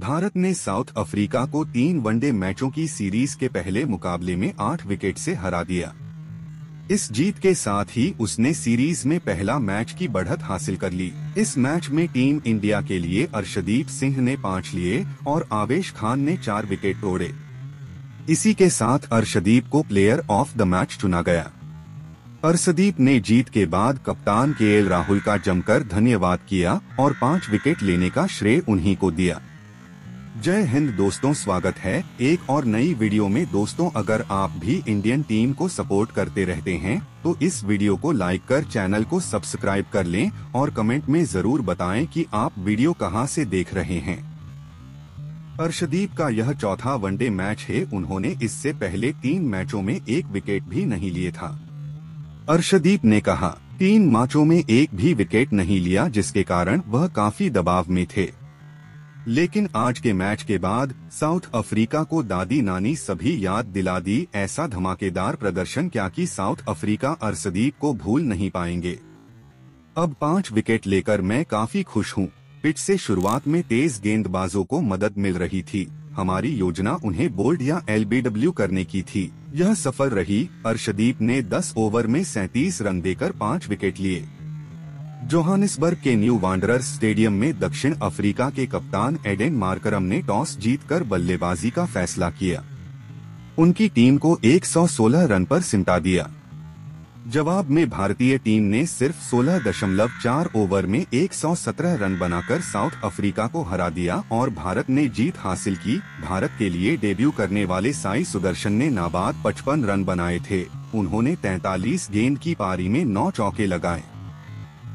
भारत ने south Africa को तीन वनडे मैचों की सीरीज के पहले मुकाबले में आठ विकेट से हरा दिया इस जीत के साथ ही उसने सीरीज में पहला मैच की बढ़त हासिल कर ली इस मैच में टीम इंडिया के लिए अर्शदीप सिंह ने पाँच लिए और आवेश खान ने चार विकेट तोड़े इसी के साथ अर्शदीप को प्लेयर ऑफ द मैच चुना गया अर्शदीप ने जीत के बाद कप्तान के राहुल का जमकर धन्यवाद किया और पाँच विकेट लेने का श्रेय उन्हीं को दिया जय हिंद दोस्तों स्वागत है एक और नई वीडियो में दोस्तों अगर आप भी इंडियन टीम को सपोर्ट करते रहते हैं तो इस वीडियो को लाइक कर चैनल को सब्सक्राइब कर लें और कमेंट में जरूर बताएं कि आप वीडियो कहां से देख रहे हैं अर्शदीप का यह चौथा वनडे मैच है उन्होंने इससे पहले तीन मैचों में एक विकेट भी नहीं लिए था अर्शदीप ने कहा तीन मैचों में एक भी विकेट नहीं लिया जिसके कारण वह काफी दबाव में थे लेकिन आज के मैच के बाद साउथ अफ्रीका को दादी नानी सभी याद दिला दी ऐसा धमाकेदार प्रदर्शन क्या कि साउथ अफ्रीका अरसदीप को भूल नहीं पाएंगे अब पांच विकेट लेकर मैं काफी खुश हूं। पिच से शुरुआत में तेज गेंदबाजों को मदद मिल रही थी हमारी योजना उन्हें बोल्ड या एलबीडब्ल्यू करने की थी यह सफल रही अर्शदीप ने 10 ओवर में 37 रन देकर पाँच विकेट लिए जोहानिसबर्ग के न्यू वांडरर्स स्टेडियम में दक्षिण अफ्रीका के कप्तान एडेन मार्करम ने टॉस जीतकर बल्लेबाजी का फैसला किया उनकी टीम को 116 रन पर सिमटा दिया जवाब में भारतीय टीम ने सिर्फ 16.4 ओवर में 117 रन बनाकर साउथ अफ्रीका को हरा दिया और भारत ने जीत हासिल की भारत के लिए डेब्यू करने वाले साई सुदर्शन ने नाबाद 55 रन बनाए थे उन्होंने 43 गेंद की पारी में नौ चौके लगाए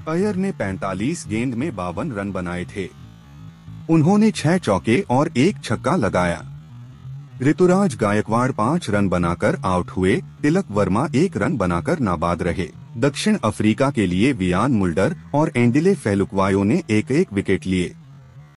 अयर ने 45 गेंद में बावन रन बनाए थे उन्होंने छह चौके और एक छक्का लगाया ऋतुराज गायकवाड़ पाँच रन बनाकर आउट हुए तिलक वर्मा एक रन बनाकर नाबाद रहे दक्षिण अफ्रीका के लिए वियान मुल्डर और एंडिले फेलुकवायो ने एक एक विकेट लिए